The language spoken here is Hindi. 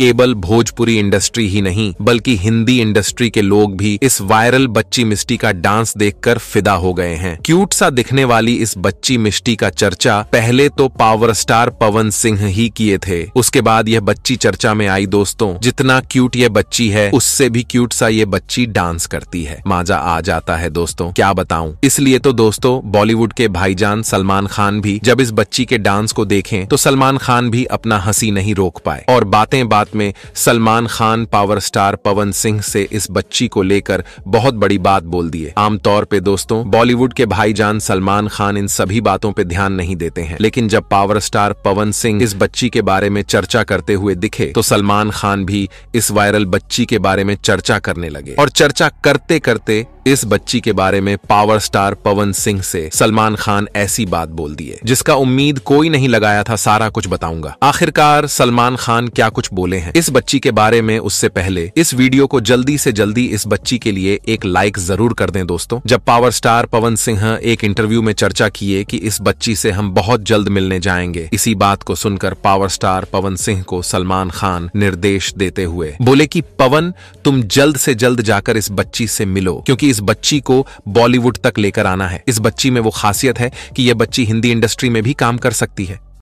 केवल भोजपुरी इंडस्ट्री ही नहीं बल्कि हिंदी इंडस्ट्री के लोग भी इस वायरल बच्ची मिष्टी का डांस देखकर फिदा हो गए हैं क्यूट सा दिखने वाली इस बच्ची मिष्टी का चर्चा पहले तो पावर स्टार पवन सिंह ही किए थे उसके बाद यह बच्ची चर्चा में आई दोस्तों जितना क्यूट यह बच्ची है उससे भी क्यूट सा ये बच्ची डांस करती है माजा आ जाता है दोस्तों क्या बताऊं इसलिए तो दोस्तों बॉलीवुड के भाईजान सलमान खान भी जब इस बच्ची के डांस को देखें तो सलमान खान भी अपना हंसी नहीं रोक पाए और बातें बात भारत में सलमान खान पावर स्टार पवन सिंह से इस बच्ची को लेकर बहुत बड़ी बात बोल दिए आमतौर पे दोस्तों बॉलीवुड के भाईजान सलमान खान इन सभी बातों पे ध्यान नहीं देते हैं लेकिन जब पावर स्टार पवन सिंह इस बच्ची के बारे में चर्चा करते हुए दिखे तो सलमान खान भी इस वायरल बच्ची के बारे में चर्चा करने लगे और चर्चा करते करते इस बच्ची के बारे में पावर स्टार पवन सिंह से सलमान खान ऐसी बात बोल दिए जिसका उम्मीद कोई नहीं लगाया था सारा कुछ बताऊंगा आखिरकार सलमान खान क्या कुछ बोले हैं इस बच्ची के बारे में उससे पहले इस वीडियो को जल्दी से जल्दी इस बच्ची के लिए एक लाइक जरूर कर दें दोस्तों जब पावर स्टार पवन सिंह एक इंटरव्यू में चर्चा किए कि इस बच्ची से हम बहुत जल्द मिलने जाएंगे इसी बात को सुनकर पावर स्टार पवन सिंह को सलमान खान निर्देश देते हुए बोले की पवन तुम जल्द से जल्द जाकर इस बच्ची से मिलो क्योंकि इस बच्ची को बॉलीवुड तक लेकर आना है इस बच्ची में वो खासियत है कि यह बच्ची हिंदी इंडस्ट्री में भी काम कर सकती है